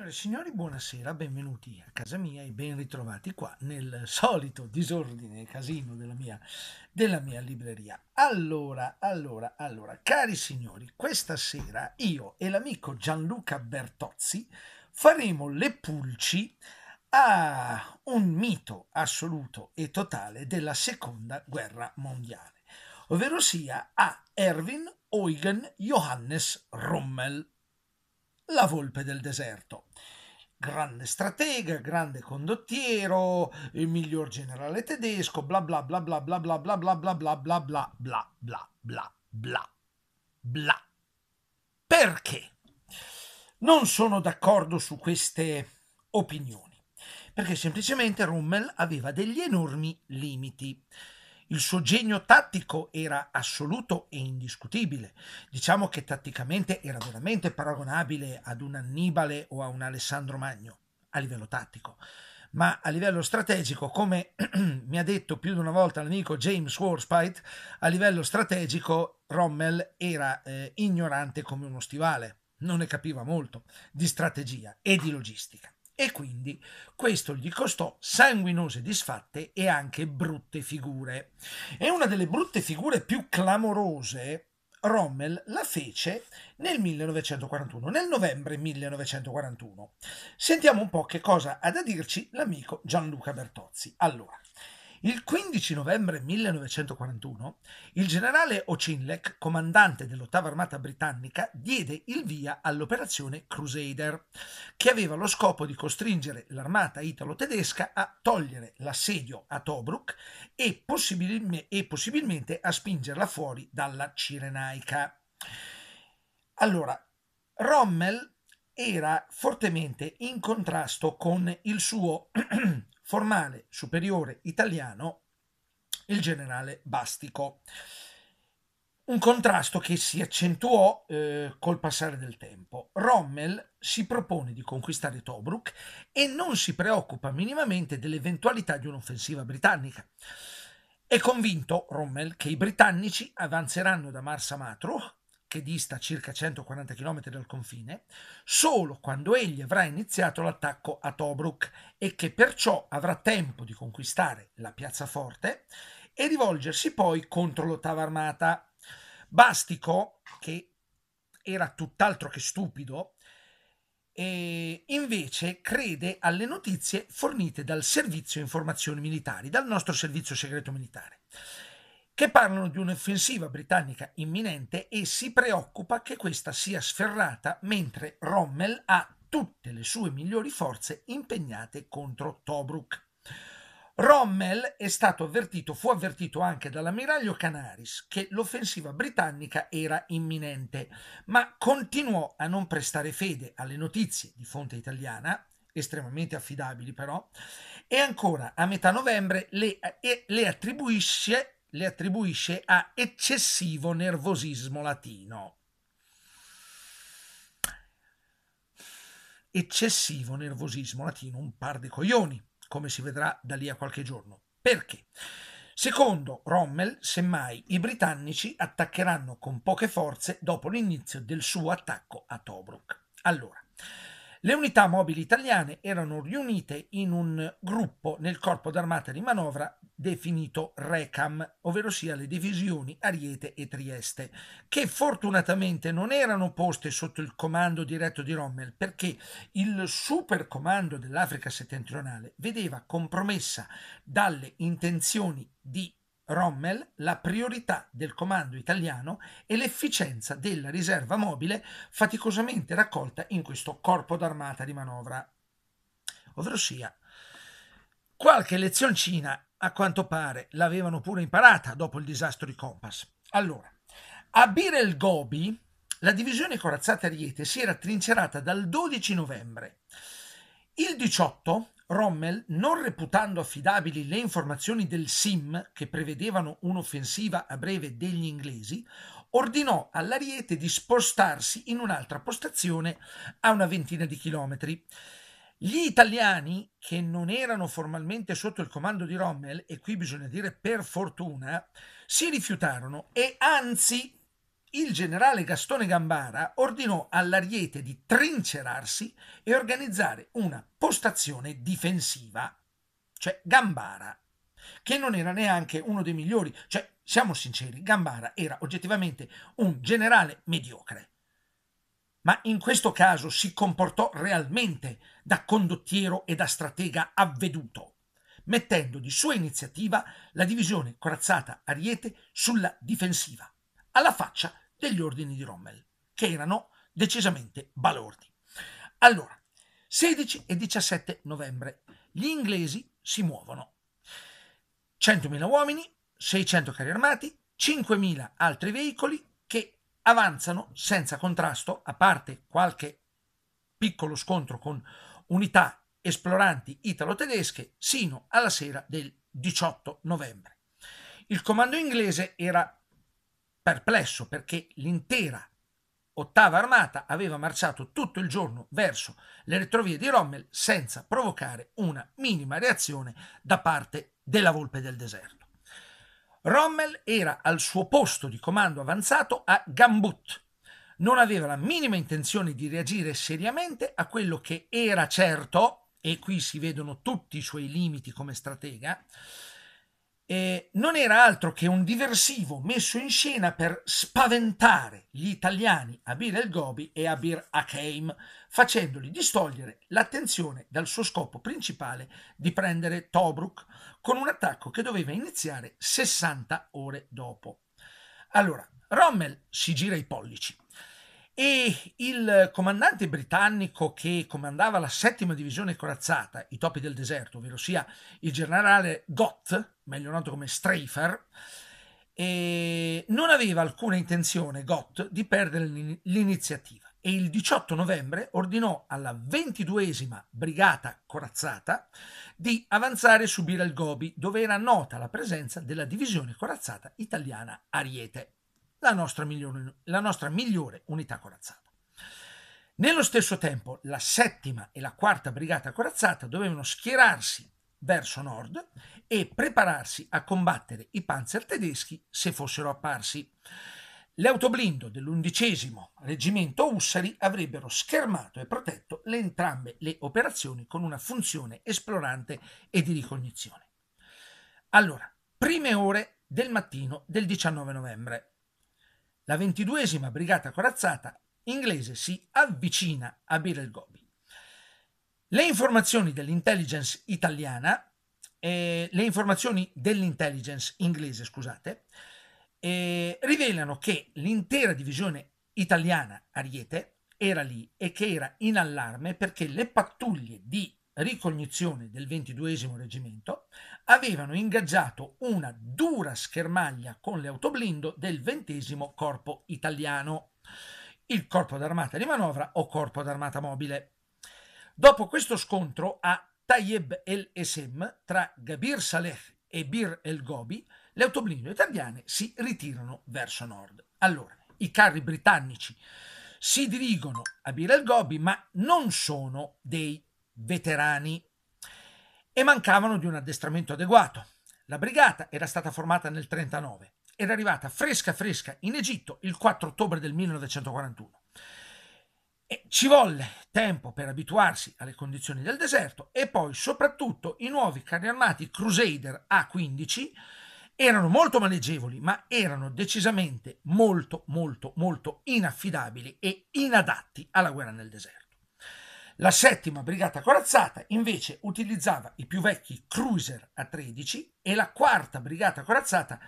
Signore e signori, buonasera, benvenuti a casa mia e ben ritrovati qua nel solito disordine e casino della mia, della mia libreria. Allora, allora, allora, cari signori, questa sera io e l'amico Gianluca Bertozzi faremo le pulci a un mito assoluto e totale della seconda guerra mondiale, ovvero sia a Erwin Eugen Johannes Rommel la volpe del deserto. Grande stratega, grande condottiero, il miglior generale tedesco, bla bla bla bla bla bla bla bla bla bla bla bla bla bla bla bla bla. Perché? Non sono d'accordo su queste opinioni, perché semplicemente Rummel aveva degli enormi limiti. Il suo genio tattico era assoluto e indiscutibile. Diciamo che tatticamente era veramente paragonabile ad un Annibale o a un Alessandro Magno, a livello tattico. Ma a livello strategico, come mi ha detto più di una volta l'amico James Warspite, a livello strategico Rommel era eh, ignorante come uno stivale, non ne capiva molto di strategia e di logistica e quindi questo gli costò sanguinose disfatte e anche brutte figure. E una delle brutte figure più clamorose Rommel la fece nel 1941, nel novembre 1941. Sentiamo un po' che cosa ha da dirci l'amico Gianluca Bertozzi. Allora, il 15 novembre 1941 il generale Ocinlec, comandante dell'ottava armata britannica, diede il via all'operazione Crusader, che aveva lo scopo di costringere l'armata italo-tedesca a togliere l'assedio a Tobruk e, possibil- e possibilmente a spingerla fuori dalla Cirenaica. Allora, Rommel era fortemente in contrasto con il suo formale superiore italiano, il generale Bastico. Un contrasto che si accentuò eh, col passare del tempo. Rommel si propone di conquistare Tobruk e non si preoccupa minimamente dell'eventualità di un'offensiva britannica. È convinto Rommel che i britannici avanzeranno da Marsa Matro che dista circa 140 km dal confine, solo quando egli avrà iniziato l'attacco a Tobruk e che perciò avrà tempo di conquistare la piazza forte e rivolgersi poi contro l'ottava armata. Bastico, che era tutt'altro che stupido, e invece crede alle notizie fornite dal servizio informazioni militari, dal nostro servizio segreto militare che parlano di un'offensiva britannica imminente e si preoccupa che questa sia sferrata mentre Rommel ha tutte le sue migliori forze impegnate contro Tobruk. Rommel è stato avvertito, fu avvertito anche dall'ammiraglio Canaris che l'offensiva britannica era imminente, ma continuò a non prestare fede alle notizie di fonte italiana, estremamente affidabili però, e ancora a metà novembre le, eh, le attribuisce le attribuisce a eccessivo nervosismo latino. Eccessivo nervosismo latino, un par di coglioni, come si vedrà da lì a qualche giorno. Perché? Secondo Rommel, semmai i britannici attaccheranno con poche forze dopo l'inizio del suo attacco a Tobruk. Allora, le unità mobili italiane erano riunite in un gruppo nel corpo d'armata di manovra definito RECAM, ovvero sia le divisioni Ariete e Trieste, che fortunatamente non erano poste sotto il comando diretto di Rommel perché il supercomando dell'Africa settentrionale vedeva compromessa dalle intenzioni di Rommel la priorità del comando italiano e l'efficienza della riserva mobile faticosamente raccolta in questo corpo d'armata di manovra. Ovvero sia, qualche lezioncina a quanto pare l'avevano pure imparata dopo il disastro di Compass. Allora, a Bir el Gobi la divisione corazzata Ariete si era trincerata dal 12 novembre. Il 18 Rommel, non reputando affidabili le informazioni del SIM che prevedevano un'offensiva a breve degli inglesi, ordinò all'Ariete di spostarsi in un'altra postazione a una ventina di chilometri. Gli italiani che non erano formalmente sotto il comando di Rommel, e qui bisogna dire per fortuna, si rifiutarono e anzi il generale Gastone Gambara ordinò all'Ariete di trincerarsi e organizzare una postazione difensiva, cioè Gambara, che non era neanche uno dei migliori, cioè siamo sinceri, Gambara era oggettivamente un generale mediocre ma in questo caso si comportò realmente da condottiero e da stratega avveduto, mettendo di sua iniziativa la divisione corazzata Ariete sulla difensiva, alla faccia degli ordini di Rommel, che erano decisamente balordi. Allora, 16 e 17 novembre, gli inglesi si muovono. 100.000 uomini, 600 carri armati, 5.000 altri veicoli, avanzano senza contrasto, a parte qualche piccolo scontro con unità esploranti italo-tedesche, sino alla sera del 18 novembre. Il comando inglese era perplesso perché l'intera ottava armata aveva marciato tutto il giorno verso le retrovie di Rommel senza provocare una minima reazione da parte della Volpe del deserto. Rommel era al suo posto di comando avanzato a Gambut. Non aveva la minima intenzione di reagire seriamente a quello che era certo, e qui si vedono tutti i suoi limiti come stratega, eh, non era altro che un diversivo messo in scena per spaventare gli italiani a Bir El Gobi e a Bir Hakeim, facendogli distogliere l'attenzione dal suo scopo principale di prendere Tobruk con un attacco che doveva iniziare 60 ore dopo. Allora, Rommel si gira i pollici e il comandante britannico che comandava la settima divisione corazzata, i topi del deserto, ovvero sia il generale Gott, meglio noto come Streifer, eh, non aveva alcuna intenzione Gott di perdere l'iniziativa e il 18 novembre ordinò alla 22esima Brigata Corazzata di avanzare e subire il Gobi, dove era nota la presenza della divisione corazzata italiana Ariete, la nostra migliore, la nostra migliore unità corazzata. Nello stesso tempo, la settima e la quarta brigata corazzata dovevano schierarsi verso nord e prepararsi a combattere i panzer tedeschi se fossero apparsi. Le autoblindo dell'undicesimo reggimento Ussari avrebbero schermato e protetto le entrambe le operazioni con una funzione esplorante e di ricognizione. Allora, prime ore del mattino del 19 novembre. La 22esima Brigata Corazzata inglese si avvicina a Bir el Gobi. Le informazioni dell'intelligence italiana, eh, le informazioni dell'intelligence inglese, scusate, eh, rivelano che l'intera divisione italiana Ariete era lì e che era in allarme perché le pattuglie di ricognizione del 22 reggimento avevano ingaggiato una dura schermaglia con le autoblindo del 20 corpo italiano, il corpo d'armata di manovra o corpo d'armata mobile. Dopo questo scontro a Tayeb el-Esem tra Gabir Saleh e Bir el-Gobi le autoblindo italiane si ritirano verso nord. Allora, i carri britannici si dirigono a Bir el Gobi, ma non sono dei veterani e mancavano di un addestramento adeguato. La brigata era stata formata nel 1939 era arrivata fresca fresca in Egitto il 4 ottobre del 1941. E ci volle tempo per abituarsi alle condizioni del deserto e poi soprattutto i nuovi carri armati Crusader A15 erano molto maneggevoli, ma erano decisamente molto, molto, molto inaffidabili e inadatti alla guerra nel deserto. La settima brigata corazzata invece utilizzava i più vecchi cruiser a 13 e la quarta brigata corazzata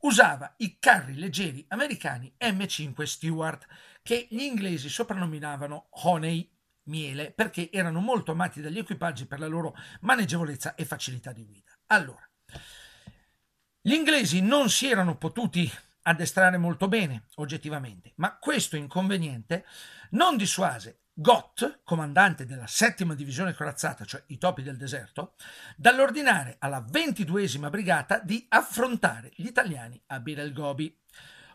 usava i carri leggeri americani M5 Stewart che gli inglesi soprannominavano Honey miele perché erano molto amati dagli equipaggi per la loro maneggevolezza e facilità di guida. Allora, gli inglesi non si erano potuti addestrare molto bene, oggettivamente, ma questo inconveniente non dissuase Gott, comandante della settima divisione corazzata, cioè i topi del deserto, dall'ordinare alla ventiduesima brigata di affrontare gli italiani a Bir el Gobi.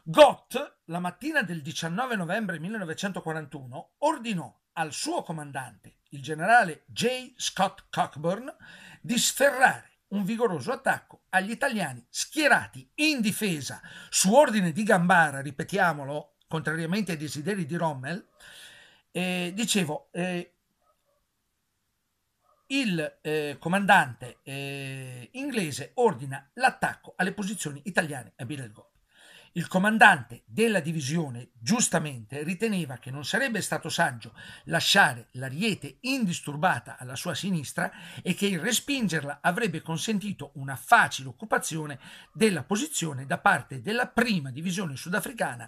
Gott, la mattina del 19 novembre 1941, ordinò al suo comandante, il generale J. Scott Cockburn, di sferrare un vigoroso attacco agli italiani schierati in difesa su ordine di Gambara, ripetiamolo, contrariamente ai desideri di Rommel, eh, dicevo, eh, il eh, comandante eh, inglese ordina l'attacco alle posizioni italiane a Birelgo. Il comandante della divisione giustamente riteneva che non sarebbe stato saggio lasciare l'ariete indisturbata alla sua sinistra e che il respingerla avrebbe consentito una facile occupazione della posizione da parte della prima divisione sudafricana,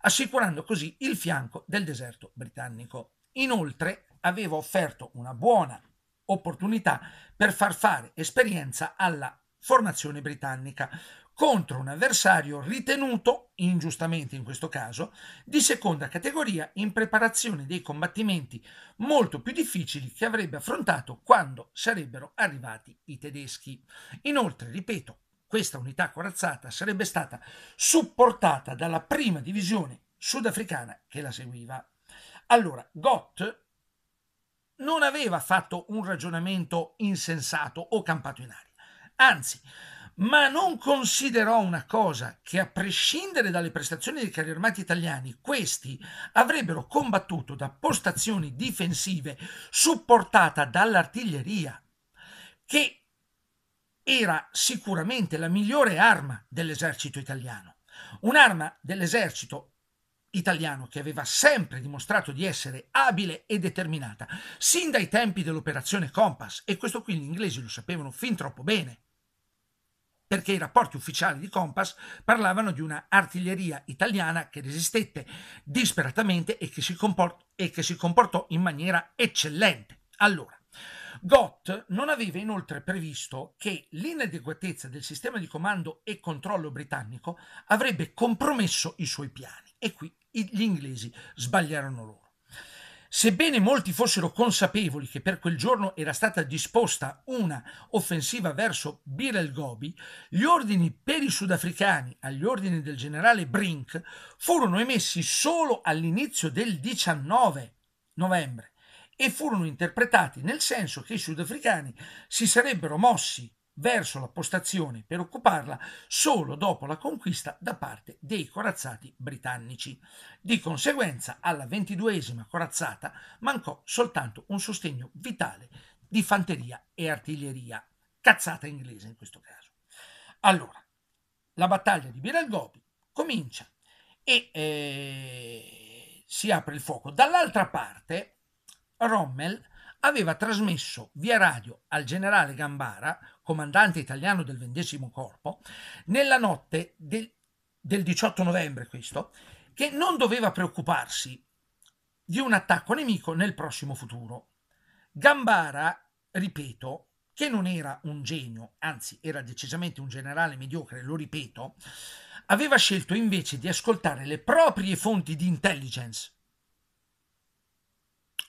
assicurando così il fianco del deserto britannico. Inoltre aveva offerto una buona opportunità per far fare esperienza alla formazione britannica, contro un avversario ritenuto, ingiustamente in questo caso, di seconda categoria in preparazione dei combattimenti molto più difficili che avrebbe affrontato quando sarebbero arrivati i tedeschi. Inoltre, ripeto, questa unità corazzata sarebbe stata supportata dalla prima divisione sudafricana che la seguiva. Allora, Gott non aveva fatto un ragionamento insensato o campato in aria. Anzi, ma non considerò una cosa che a prescindere dalle prestazioni dei carri armati italiani, questi avrebbero combattuto da postazioni difensive supportata dall'artiglieria, che era sicuramente la migliore arma dell'esercito italiano. Un'arma dell'esercito italiano che aveva sempre dimostrato di essere abile e determinata, sin dai tempi dell'operazione Compass, e questo qui gli inglesi lo sapevano fin troppo bene perché i rapporti ufficiali di Compass parlavano di una artiglieria italiana che resistette disperatamente e che si, comport- e che si comportò in maniera eccellente. Allora, Gott non aveva inoltre previsto che l'inadeguatezza del sistema di comando e controllo britannico avrebbe compromesso i suoi piani e qui gli inglesi sbagliarono loro. Sebbene molti fossero consapevoli che per quel giorno era stata disposta una offensiva verso Birel Gobi, gli ordini per i sudafricani agli ordini del generale Brink furono emessi solo all'inizio del 19 novembre e furono interpretati nel senso che i sudafricani si sarebbero mossi verso la postazione per occuparla solo dopo la conquista da parte dei corazzati britannici. Di conseguenza alla ventiduesima corazzata mancò soltanto un sostegno vitale di fanteria e artiglieria, cazzata inglese in questo caso. Allora, la battaglia di Biralgobi comincia e eh, si apre il fuoco. Dall'altra parte, Rommel aveva trasmesso via radio al generale Gambara comandante italiano del XX Corpo, nella notte del, del 18 novembre questo, che non doveva preoccuparsi di un attacco nemico nel prossimo futuro. Gambara, ripeto, che non era un genio, anzi era decisamente un generale mediocre, lo ripeto, aveva scelto invece di ascoltare le proprie fonti di intelligence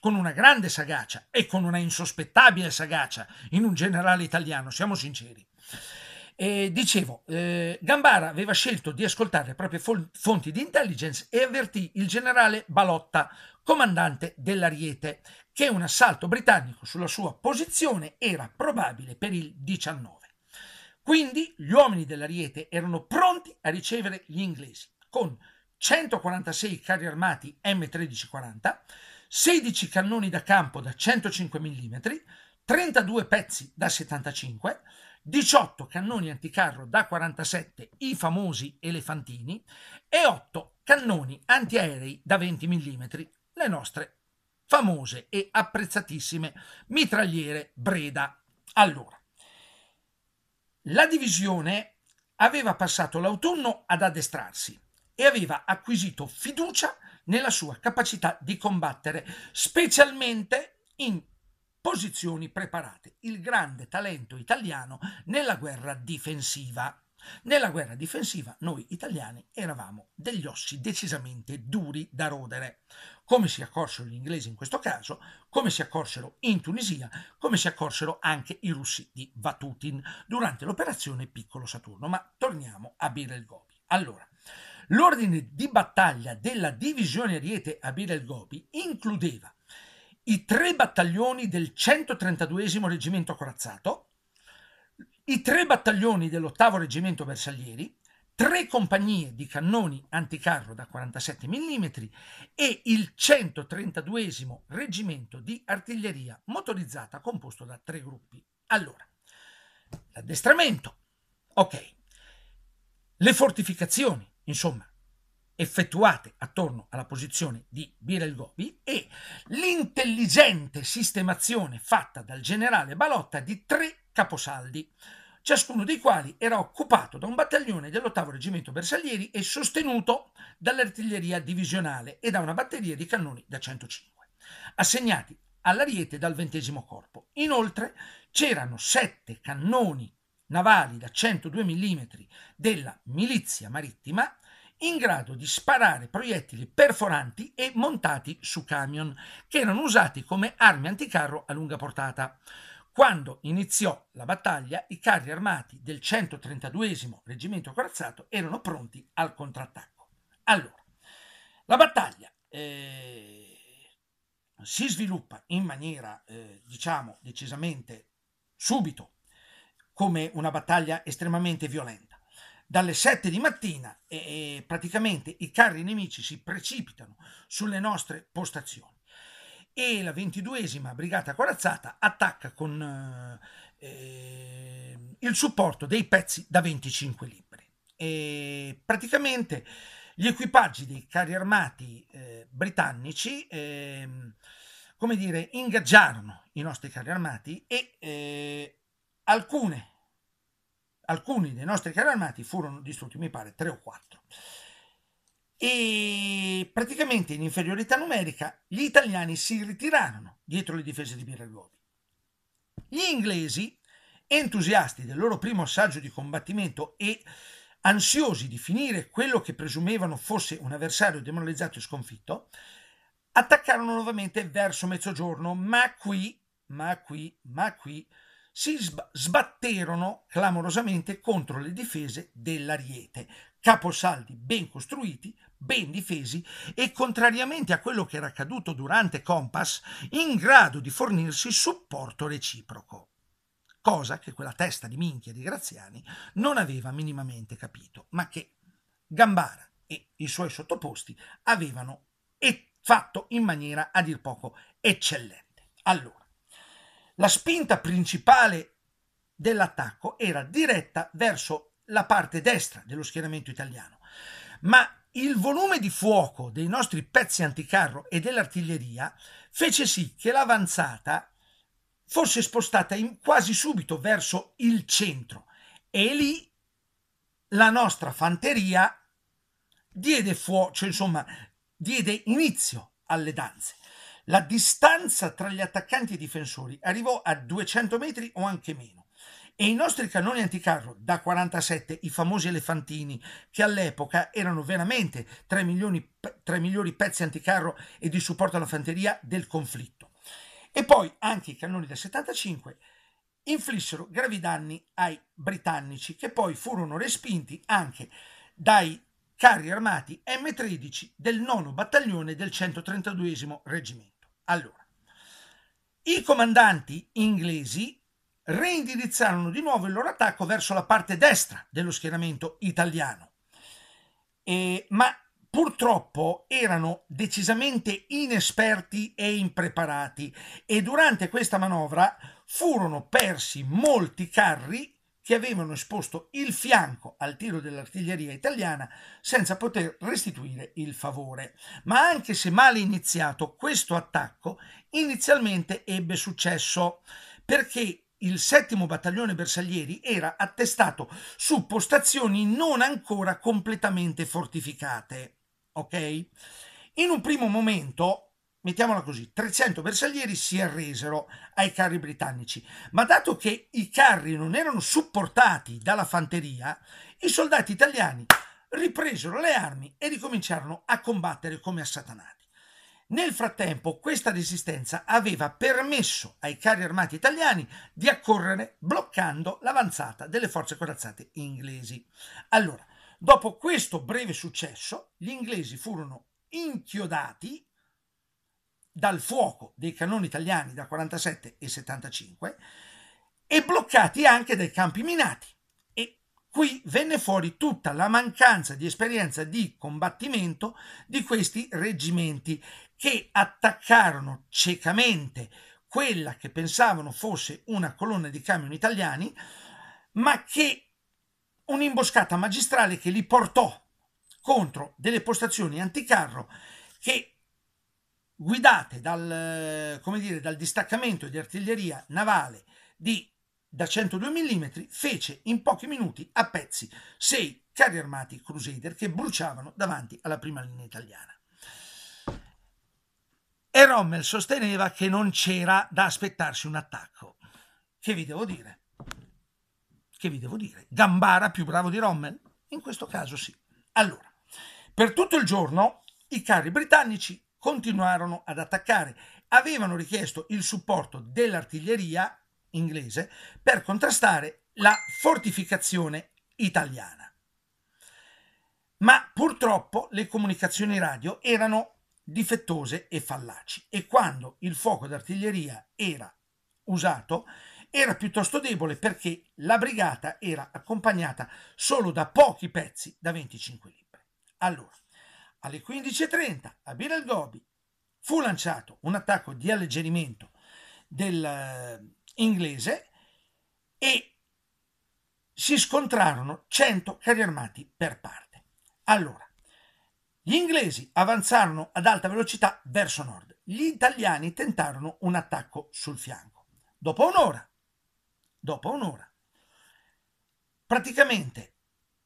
con una grande sagacia e con una insospettabile sagacia in un generale italiano, siamo sinceri. E dicevo, eh, Gambara aveva scelto di ascoltare le proprie fonti di intelligence e avvertì il generale Balotta, comandante dell'Ariete, che un assalto britannico sulla sua posizione era probabile per il 19. Quindi gli uomini dell'Ariete erano pronti a ricevere gli inglesi, con 146 carri armati M1340, 16 cannoni da campo da 105 mm, 32 pezzi da 75, 18 cannoni anticarro da 47, i famosi elefantini, e 8 cannoni antiaerei da 20 mm, le nostre famose e apprezzatissime mitragliere Breda. Allora, la divisione aveva passato l'autunno ad addestrarsi e aveva acquisito fiducia nella sua capacità di combattere, specialmente in posizioni preparate. Il grande talento italiano nella guerra difensiva. Nella guerra difensiva noi italiani eravamo degli ossi decisamente duri da rodere, come si accorsero gli inglesi in questo caso, come si accorsero in Tunisia, come si accorsero anche i russi di Vatutin durante l'operazione Piccolo Saturno. Ma torniamo a Birel Gobi. Allora, L'ordine di battaglia della divisione Ariete a Bir el Gobi includeva i tre battaglioni del 132 reggimento corazzato, i tre battaglioni dell'ottavo reggimento bersaglieri, tre compagnie di cannoni anticarro da 47 mm e il 132 reggimento di artiglieria motorizzata composto da tre gruppi. Allora, l'addestramento, ok, le fortificazioni, insomma, effettuate attorno alla posizione di Birel el Gobi e l'intelligente sistemazione fatta dal generale Balotta di tre caposaldi, ciascuno dei quali era occupato da un battaglione dell'ottavo Reggimento Bersaglieri e sostenuto dall'artiglieria divisionale e da una batteria di cannoni da 105, assegnati all'ariete dal ventesimo corpo. Inoltre c'erano sette cannoni navali da 102 mm della milizia marittima in grado di sparare proiettili perforanti e montati su camion, che erano usati come armi anticarro a lunga portata. Quando iniziò la battaglia, i carri armati del 132 Reggimento Corazzato erano pronti al contrattacco. Allora, la battaglia eh, si sviluppa in maniera, eh, diciamo, decisamente subito, come una battaglia estremamente violenta dalle 7 di mattina e, e praticamente i carri nemici si precipitano sulle nostre postazioni e la 22esima brigata corazzata attacca con eh, eh, il supporto dei pezzi da 25 libri e praticamente gli equipaggi dei carri armati eh, britannici eh, come dire ingaggiarono i nostri carri armati e eh, alcune alcuni dei nostri carri armati furono distrutti, mi pare, tre o quattro. E praticamente in inferiorità numerica gli italiani si ritirarono dietro le difese di Biragovi. Gli inglesi, entusiasti del loro primo assaggio di combattimento e ansiosi di finire quello che presumevano fosse un avversario demoralizzato e sconfitto, attaccarono nuovamente verso mezzogiorno, ma qui, ma qui, ma qui, si sbatterono clamorosamente contro le difese dell'Ariete, caposaldi ben costruiti, ben difesi e contrariamente a quello che era accaduto durante Compass, in grado di fornirsi supporto reciproco. Cosa che quella testa di minchia di Graziani non aveva minimamente capito, ma che Gambara e i suoi sottoposti avevano fatto in maniera a dir poco eccellente. Allora, la spinta principale dell'attacco era diretta verso la parte destra dello schieramento italiano, ma il volume di fuoco dei nostri pezzi anticarro e dell'artiglieria fece sì che l'avanzata fosse spostata quasi subito verso il centro e lì la nostra fanteria diede fuoco, cioè insomma, diede inizio alle danze. La distanza tra gli attaccanti e i difensori arrivò a 200 metri o anche meno e i nostri cannoni anticarro da 47, i famosi elefantini, che all'epoca erano veramente tra i, milioni, tra i migliori pezzi anticarro e di supporto alla fanteria del conflitto. E poi anche i cannoni da 75 inflissero gravi danni ai britannici, che poi furono respinti anche dai carri armati M13 del nono battaglione del 132 reggimento. Allora, i comandanti inglesi reindirizzarono di nuovo il loro attacco verso la parte destra dello schieramento italiano, e, ma purtroppo erano decisamente inesperti e impreparati e durante questa manovra furono persi molti carri che avevano esposto il fianco al tiro dell'artiglieria italiana senza poter restituire il favore. Ma anche se male iniziato, questo attacco inizialmente ebbe successo perché il settimo battaglione bersaglieri era attestato su postazioni non ancora completamente fortificate. Ok? In un primo momento mettiamola così, 300 bersaglieri si arresero ai carri britannici, ma dato che i carri non erano supportati dalla fanteria, i soldati italiani ripresero le armi e ricominciarono a combattere come assatanati. Nel frattempo questa resistenza aveva permesso ai carri armati italiani di accorrere bloccando l'avanzata delle forze corazzate inglesi. Allora, dopo questo breve successo, gli inglesi furono inchiodati dal fuoco dei cannoni italiani da 47 e 75 e bloccati anche dai campi minati. E qui venne fuori tutta la mancanza di esperienza di combattimento di questi reggimenti che attaccarono ciecamente quella che pensavano fosse una colonna di camion italiani, ma che un'imboscata magistrale che li portò contro delle postazioni anticarro che guidate dal, dire, dal distaccamento di artiglieria navale di, da 102 mm, fece in pochi minuti a pezzi sei carri armati Crusader che bruciavano davanti alla prima linea italiana. E Rommel sosteneva che non c'era da aspettarsi un attacco. Che vi devo dire? Che vi devo dire? Gambara più bravo di Rommel? In questo caso sì. Allora, per tutto il giorno i carri britannici continuarono ad attaccare. Avevano richiesto il supporto dell'artiglieria inglese per contrastare la fortificazione italiana. Ma purtroppo le comunicazioni radio erano difettose e fallaci e quando il fuoco d'artiglieria era usato era piuttosto debole perché la brigata era accompagnata solo da pochi pezzi da 25 libri. Allora, alle 15.30 a Bir El Gobi fu lanciato un attacco di alleggerimento dell'inglese eh, e si scontrarono 100 carri armati per parte. Allora, gli inglesi avanzarono ad alta velocità verso nord, gli italiani tentarono un attacco sul fianco. Dopo un'ora, dopo un'ora, praticamente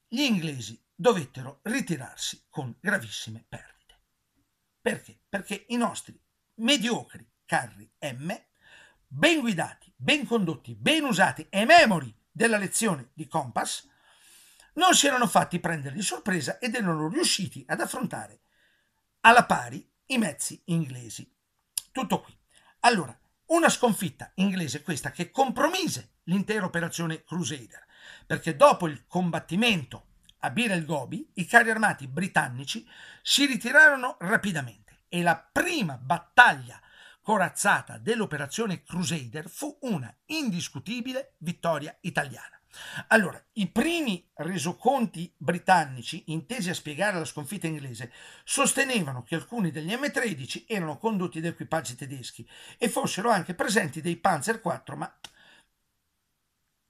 gli inglesi dovettero ritirarsi con gravissime perdite. Perché? Perché i nostri mediocri carri M, ben guidati, ben condotti, ben usati e memori della lezione di Compass, non si erano fatti prendere di sorpresa ed erano riusciti ad affrontare alla pari i mezzi inglesi. Tutto qui. Allora, una sconfitta inglese questa che compromise l'intera operazione Crusader, perché dopo il combattimento a Bir el Gobi, i carri armati britannici si ritirarono rapidamente e la prima battaglia corazzata dell'operazione Crusader fu una indiscutibile vittoria italiana. Allora, i primi resoconti britannici intesi a spiegare la sconfitta inglese sostenevano che alcuni degli M13 erano condotti da equipaggi tedeschi e fossero anche presenti dei Panzer IV, ma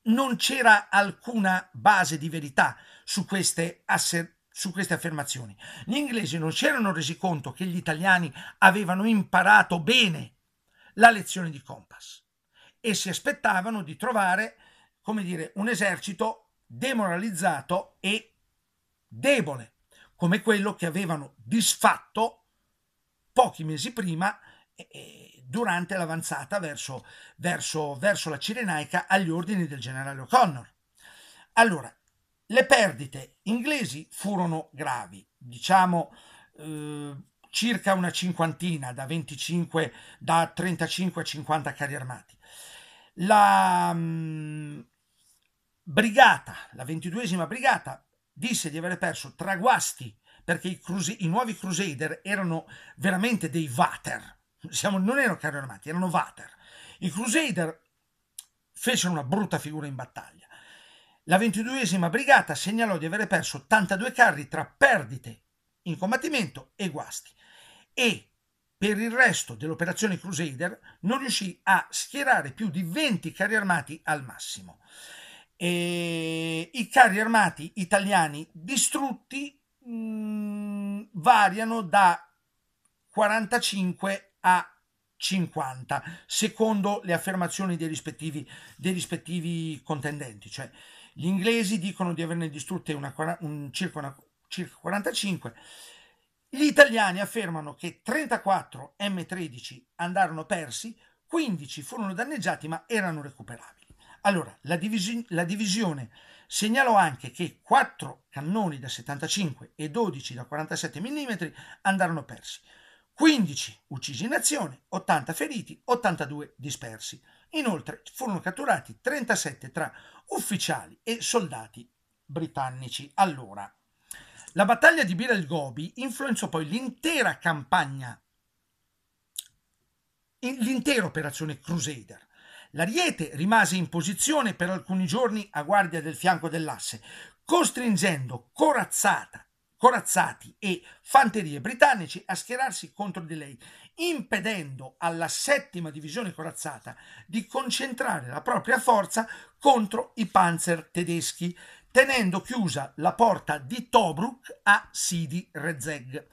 non c'era alcuna base di verità su queste, asser- su queste affermazioni. Gli inglesi non si erano resi conto che gli italiani avevano imparato bene la lezione di Compass e si aspettavano di trovare, come dire, un esercito demoralizzato e debole, come quello che avevano disfatto pochi mesi prima durante l'avanzata verso, verso, verso la Cirenaica agli ordini del generale O'Connor. Allora, le perdite inglesi furono gravi, diciamo eh, circa una cinquantina, da, 25, da 35 a 50 carri armati. La mh, mm, brigata, la ventiduesima brigata, disse di aver perso guasti perché i, cruse- i nuovi Crusader erano veramente dei Vater, siamo, non erano carri armati, erano Vater. I Crusader fecero una brutta figura in battaglia. La 22esima brigata segnalò di aver perso 82 carri tra perdite in combattimento e guasti e per il resto dell'operazione Crusader non riuscì a schierare più di 20 carri armati al massimo. E I carri armati italiani distrutti mh, mm, variano da 45 a 50, secondo le affermazioni dei rispettivi, dei rispettivi contendenti. Cioè, gli inglesi dicono di averne distrutte una, un, circa, una, circa 45, gli italiani affermano che 34 M13 andarono persi, 15 furono danneggiati ma erano recuperabili. Allora, la, divisi- la divisione segnalò anche che 4 cannoni da 75 e 12 da 47 mm andarono persi. 15 uccisi in azione, 80 feriti, 82 dispersi. Inoltre furono catturati 37 tra ufficiali e soldati britannici. Allora, la battaglia di Bir el Gobi influenzò poi l'intera campagna, l'intera operazione Crusader. L'Ariete rimase in posizione per alcuni giorni a guardia del fianco dell'asse, costringendo corazzata corazzati e fanterie britannici a schierarsi contro di lei, impedendo alla settima divisione corazzata di concentrare la propria forza contro i panzer tedeschi, tenendo chiusa la porta di Tobruk a Sidi Rezeg.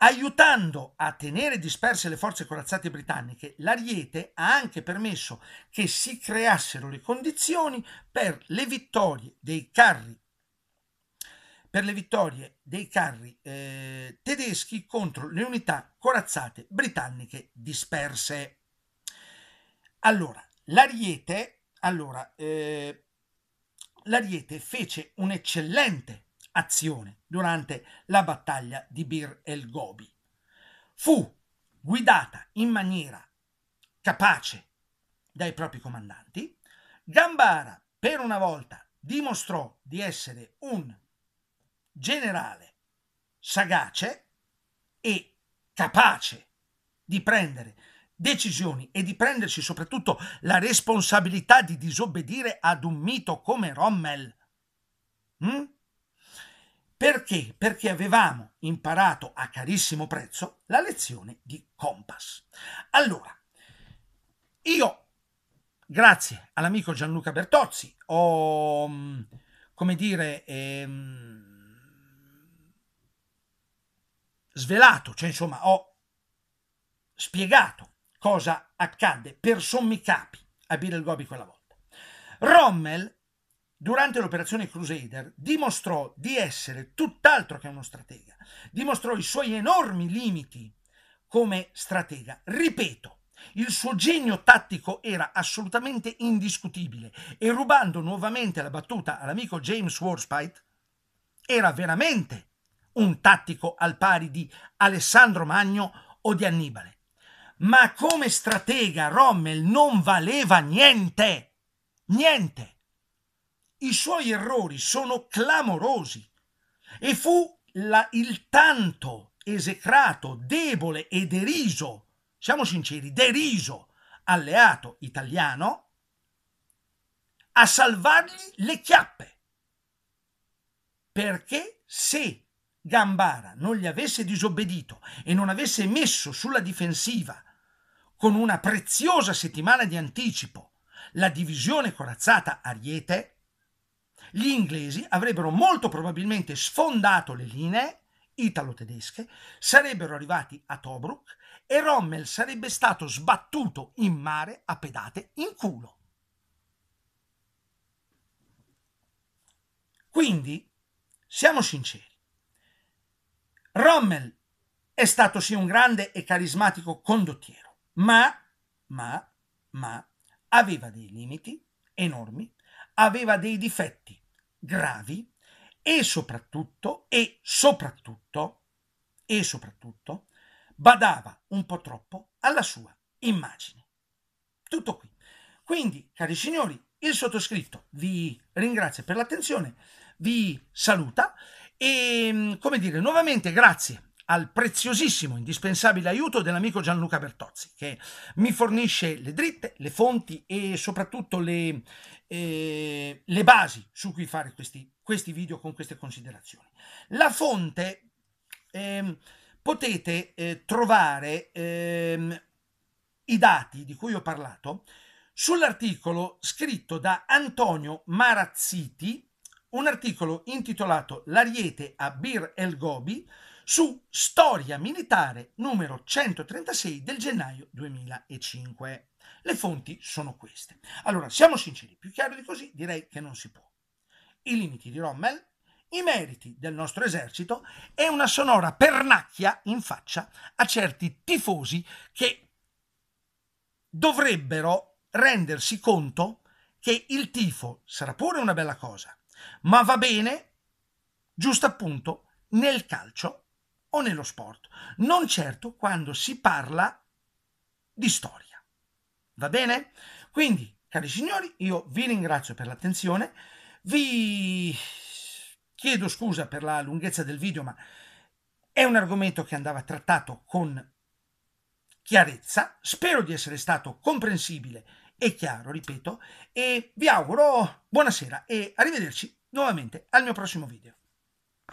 Aiutando a tenere disperse le forze corazzate britanniche, l'Ariete ha anche permesso che si creassero le condizioni per le vittorie dei carri per le vittorie dei carri eh, tedeschi contro le unità corazzate britanniche disperse. Allora, l'Ariete, allora, eh, l'Ariete fece un'eccellente azione durante la battaglia di Bir el Gobi. Fu guidata in maniera capace dai propri comandanti. Gambara, per una volta, dimostrò di essere un generale, sagace e capace di prendere decisioni e di prendersi soprattutto la responsabilità di disobbedire ad un mito come Rommel. Mm? Perché? Perché avevamo imparato a carissimo prezzo la lezione di Compass. Allora, io, grazie all'amico Gianluca Bertozzi, ho, mm, come dire, ehm, svelato, cioè insomma ho spiegato cosa accadde per sommi capi a Birel Gobi quella volta. Rommel, durante l'operazione Crusader, dimostrò di essere tutt'altro che uno stratega, dimostrò i suoi enormi limiti come stratega. Ripeto, il suo genio tattico era assolutamente indiscutibile e rubando nuovamente la battuta all'amico James Warspite, era veramente un tattico al pari di Alessandro Magno o di Annibale. Ma come stratega Rommel non valeva niente, niente. I suoi errori sono clamorosi e fu la, il tanto esecrato, debole e deriso, siamo sinceri, deriso alleato italiano a salvargli le chiappe. Perché se Gambara non gli avesse disobbedito e non avesse messo sulla difensiva con una preziosa settimana di anticipo la divisione corazzata Ariete, gli inglesi avrebbero molto probabilmente sfondato le linee italo-tedesche, sarebbero arrivati a Tobruk e Rommel sarebbe stato sbattuto in mare a pedate in culo. Quindi, siamo sinceri, Rommel è stato sì un grande e carismatico condottiero, ma, ma, ma aveva dei limiti enormi, aveva dei difetti gravi e soprattutto, e soprattutto, e soprattutto, badava un po' troppo alla sua immagine. Tutto qui. Quindi, cari signori, il sottoscritto vi ringrazia per l'attenzione, vi saluta e ehm, come dire, nuovamente grazie al preziosissimo, indispensabile aiuto dell'amico Gianluca Bertozzi, che mi fornisce le dritte, le fonti e soprattutto le, eh, le basi su cui fare questi, questi, video con queste considerazioni. La fonte eh, potete eh, trovare ehm, i dati di cui ho parlato sull'articolo scritto da Antonio Marazziti un articolo intitolato L'ariete a Bir El Gobi su Storia militare numero 136 del gennaio 2005. Le fonti sono queste. Allora, siamo sinceri, più chiaro di così direi che non si può. I limiti di Rommel, i meriti del nostro esercito e una sonora pernacchia in faccia a certi tifosi che dovrebbero rendersi conto che il tifo sarà pure una bella cosa, ma va bene, giusto appunto, nel calcio o nello sport, non certo quando si parla di storia. Va bene? Quindi, cari signori, io vi ringrazio per l'attenzione, vi chiedo scusa per la lunghezza del video, ma è un argomento che andava trattato con chiarezza, spero di essere stato comprensibile e chiaro, ripeto, e vi auguro buonasera e arrivederci nuovamente al mio prossimo video.